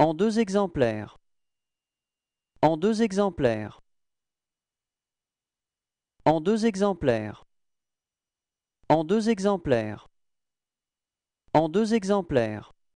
En deux exemplaires. En deux exemplaires. En deux exemplaires. En deux exemplaires. En deux exemplaires.